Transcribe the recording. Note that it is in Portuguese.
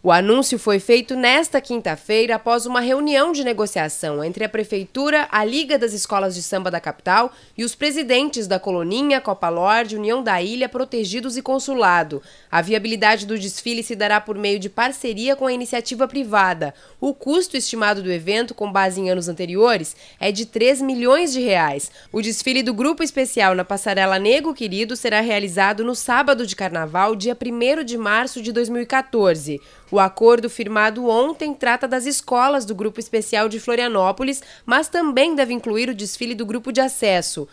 O anúncio foi feito nesta quinta-feira após uma reunião de negociação entre a Prefeitura, a Liga das Escolas de Samba da Capital e os presidentes da Coloninha, Copa Lorde, União da Ilha, Protegidos e Consulado. A viabilidade do desfile se dará por meio de parceria com a iniciativa privada. O custo estimado do evento, com base em anos anteriores, é de 3 milhões de reais. O desfile do Grupo Especial na Passarela Nego Querido será realizado no sábado de Carnaval, dia 1 de março de 2014. O acordo firmado ontem trata das escolas do Grupo Especial de Florianópolis, mas também deve incluir o desfile do Grupo de Acesso.